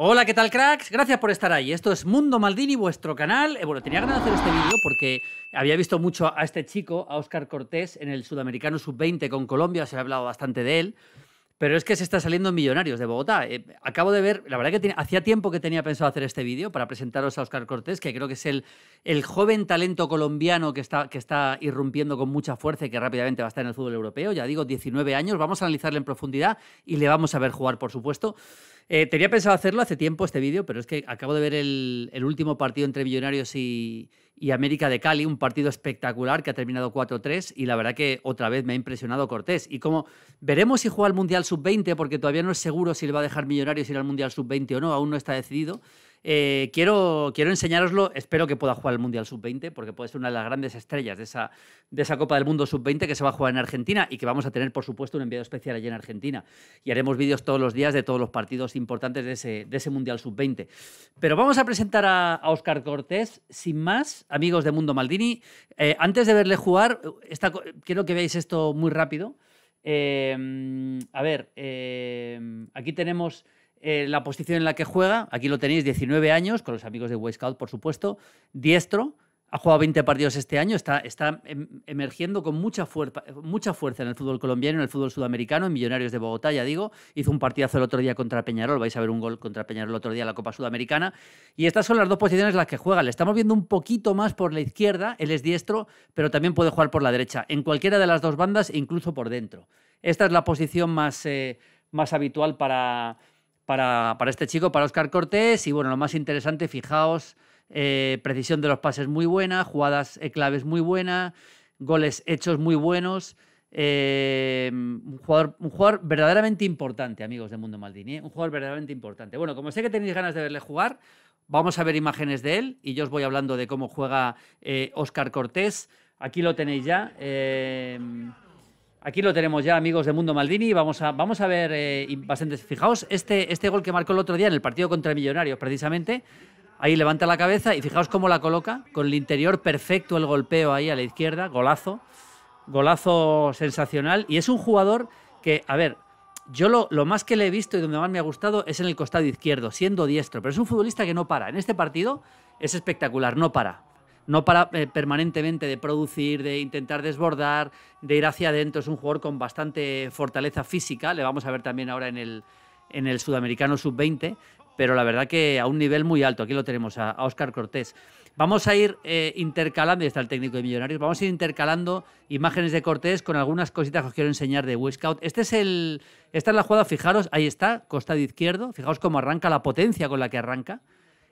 Hola, ¿qué tal, cracks? Gracias por estar ahí. Esto es Mundo Maldini, vuestro canal. Eh, bueno, tenía ganas de hacer este vídeo porque había visto mucho a este chico, a Oscar Cortés, en el Sudamericano Sub-20 con Colombia, se ha hablado bastante de él. Pero es que se está saliendo Millonarios de Bogotá. Eh, acabo de ver, la verdad que hacía tiempo que tenía pensado hacer este vídeo para presentaros a Oscar Cortés, que creo que es el, el joven talento colombiano que está, que está irrumpiendo con mucha fuerza y que rápidamente va a estar en el fútbol europeo. Ya digo, 19 años, vamos a analizarle en profundidad y le vamos a ver jugar, por supuesto. Eh, tenía pensado hacerlo hace tiempo este vídeo, pero es que acabo de ver el, el último partido entre Millonarios y, y América de Cali, un partido espectacular que ha terminado 4-3 y la verdad que otra vez me ha impresionado Cortés. Y como veremos si juega al Mundial Sub-20, porque todavía no es seguro si le va a dejar Millonarios ir al Mundial Sub-20 o no, aún no está decidido, eh, quiero, quiero enseñároslo. Espero que pueda jugar el Mundial Sub-20, porque puede ser una de las grandes estrellas de esa, de esa Copa del Mundo Sub-20 que se va a jugar en Argentina y que vamos a tener, por supuesto, un enviado especial allí en Argentina. Y haremos vídeos todos los días de todos los partidos importantes de ese, Mundial Sub-20. Pero vamos a presentar a, Oscar Cortés, sin más, amigos de Mundo Maldini. Eh, antes de verle jugar, quiero que veáis esto muy rápido. Eh, a ver, aquí tenemos eh, la posición en la que juega, aquí lo tenéis, 19 años, con los amigos de Scout, por supuesto, diestro, ha jugado 20 partidos este año, está, está em, emergiendo con mucha, fuerza, mucha fuerza en el fútbol colombiano, en el fútbol sudamericano, en Millonarios de Bogotá, ya digo. Hizo un partidazo el otro día contra Peñarol, vais a ver un gol contra Peñarol el otro día en la Copa Sudamericana. Y estas son las dos posiciones en las que juega. Le estamos viendo un poquito más por la izquierda, él es diestro, pero también puede jugar por la derecha, en cualquiera de las dos bandas, incluso por dentro. Esta es la posición más, eh, más habitual para para, este chico, para Oscar Cortés. Y bueno, lo más interesante, fijaos, eh, precisión de los pases muy buena, jugadas eh, claves muy buena, goles hechos muy buenos. Eh, un, jugador, un, jugador, verdaderamente importante, amigos de Mundo Maldini. Un jugador verdaderamente importante. Bueno, como sé que tenéis ganas de verle jugar, vamos a ver imágenes de él y yo os voy hablando de cómo juega Oscar Cortés. Aquí lo tenéis ya. Aquí lo tenemos ya, amigos de Mundo Maldini. Vamos a, vamos a ver eh, Fijaos, este, este gol que marcó el otro día en el partido contra Millonarios, precisamente. Ahí levanta la cabeza y fijaos cómo la coloca, con el interior perfecto el golpeo ahí a la izquierda, golazo, golazo sensacional. Y es un jugador que, a ver, yo lo, lo, más que le he visto y donde más me ha gustado es en el costado izquierdo, siendo diestro, pero es un futbolista que no para. En este partido es espectacular, no para no para eh, permanentemente de producir, de intentar desbordar, de ir hacia adentro. Es un jugador con bastante fortaleza física, le vamos a ver también ahora en el, en el sudamericano sub-20, pero la verdad que a un nivel muy alto. Aquí lo tenemos a, Óscar Oscar Cortés. Vamos a ir eh, intercalando, y está el técnico de Millonarios, vamos a ir intercalando imágenes de Cortés con algunas cositas que os quiero enseñar de Westcout. Este es el, esta es la jugada, fijaros, ahí está, costado izquierdo, fijaos cómo arranca, la potencia con la que arranca.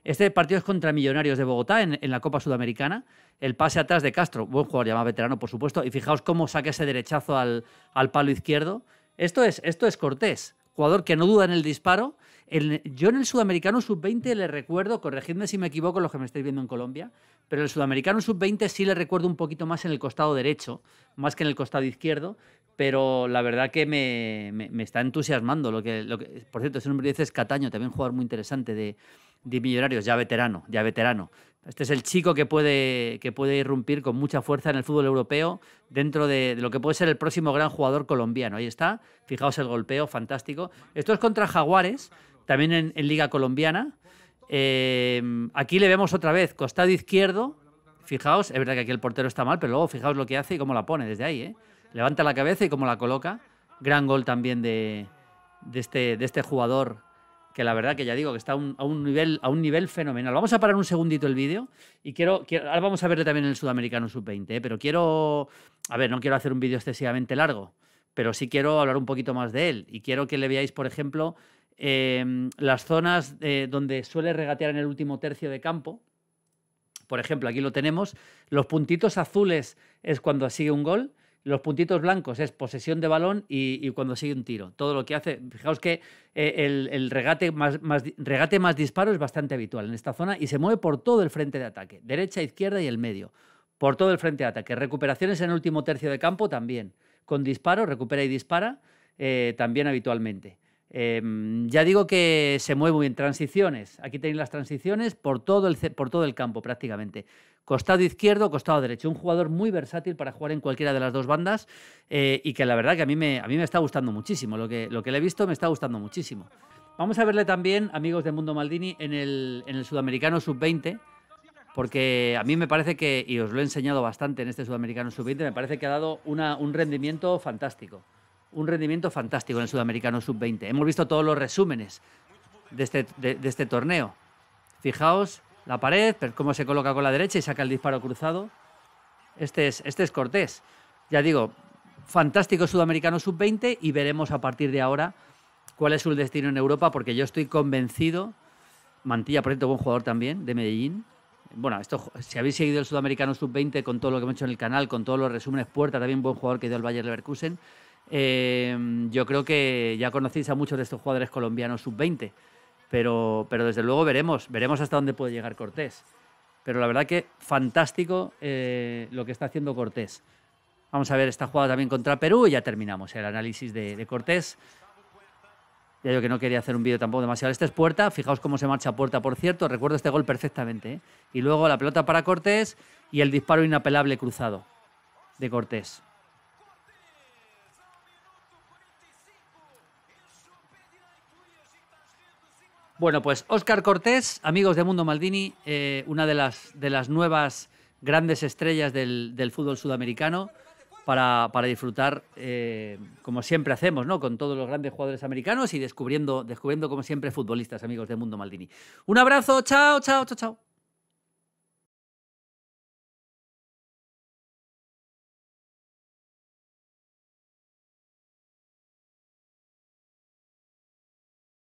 Este partido es contra Millonarios de Bogotá en, la Copa Sudamericana. El pase atrás de Castro, buen jugador, ya veterano, por supuesto. Y fijaos cómo saca ese derechazo al, palo izquierdo. Esto es, esto es Cortés, jugador que no duda en el disparo. yo en el Sudamericano Sub-20 le recuerdo, corregidme si me equivoco los que me estáis viendo en Colombia, pero en el Sudamericano Sub-20 sí le recuerdo un poquito más en el costado derecho, más que en el costado izquierdo, pero la verdad que me, está entusiasmando. Lo que, por cierto, ese nombre dice es Cataño, también un jugador muy interesante de, de Millonarios, ya veterano, ya veterano. Este es el chico que puede, que puede irrumpir con mucha fuerza en el fútbol europeo dentro de, lo que puede ser el próximo gran jugador colombiano. Ahí está, fijaos el golpeo, fantástico. Esto es contra Jaguares, también en, Liga Colombiana. Eh, aquí le vemos otra vez, costado izquierdo. Fijaos, es verdad que aquí el portero está mal, pero luego fijaos lo que hace y cómo la pone desde ahí. ¿eh? Levanta la cabeza y cómo la coloca. Gran gol también de, este, de este jugador que la verdad que ya digo que está a un, nivel, a un nivel fenomenal. Vamos a parar un segundito el vídeo y quiero, ahora vamos a verle también el sudamericano sub-20, ¿eh? pero quiero, a ver, no quiero hacer un vídeo excesivamente largo, pero sí quiero hablar un poquito más de él y quiero que le veáis, por ejemplo, em, las zonas eh, donde suele regatear en el último tercio de campo. Por ejemplo, aquí lo tenemos. Los puntitos azules es cuando sigue un gol los puntitos blancos es posesión de balón y, cuando sigue un tiro. Todo lo que hace, fijaos que eh, el, regate, más, disparo es bastante habitual en esta zona y se mueve por todo el frente de ataque, derecha, izquierda y el medio, por todo el frente de ataque. Recuperaciones en el último tercio de campo también, con disparo, recupera y dispara eh, también habitualmente. Em, ya digo que se mueve muy bien. Transiciones. Aquí tenéis las transiciones por todo el, por todo el campo prácticamente costado izquierdo, costado derecho. Un jugador muy versátil para jugar en cualquiera de las dos bandas eh, y que la verdad que a mí me, a mí me está gustando muchísimo. Lo que, lo que le he visto me está gustando muchísimo. Vamos a verle también, amigos de Mundo Maldini, en el, en el Sudamericano Sub-20, porque a mí me parece que, y os lo he enseñado bastante en este Sudamericano Sub-20, me parece que ha dado una, un rendimiento fantástico. Un rendimiento fantástico en el Sudamericano Sub-20. Hemos visto todos los resúmenes de este, este torneo. Fijaos la pared, pero cómo se coloca con la derecha y saca el disparo cruzado. Este es, este es Cortés. Ya digo, fantástico sudamericano sub-20 y veremos a partir de ahora cuál es su destino en Europa, porque yo estoy convencido, Mantilla, por cierto, buen jugador también de Medellín. Bueno, esto, si habéis seguido el sudamericano sub-20 con todo lo que hemos hecho en el canal, con todos los resúmenes, Puerta también buen jugador que dio el Bayer Leverkusen, eh, yo creo que ya conocéis a muchos de estos jugadores colombianos sub-20. Pero, pero desde luego veremos, veremos hasta dónde puede llegar Cortés. Pero la verdad que fantástico eh, lo que está haciendo Cortés. Vamos a ver esta jugada también contra Perú y ya terminamos el análisis de, Cortés. Ya yo que no quería hacer un vídeo tampoco demasiado. Este es Puerta, fijaos cómo se marcha Puerta, por cierto, recuerdo este gol perfectamente. ¿eh? Y luego la pelota para Cortés y el disparo inapelable cruzado de Cortés. Bueno, pues Óscar Cortés, amigos de Mundo Maldini, eh, una de las, nuevas grandes estrellas del, fútbol sudamericano. Para, disfrutar, eh, como siempre hacemos, ¿no? Con todos los grandes jugadores americanos y descubriendo, descubriendo, como siempre, futbolistas, amigos de Mundo Maldini. Un abrazo, chao, chao, chao, chao.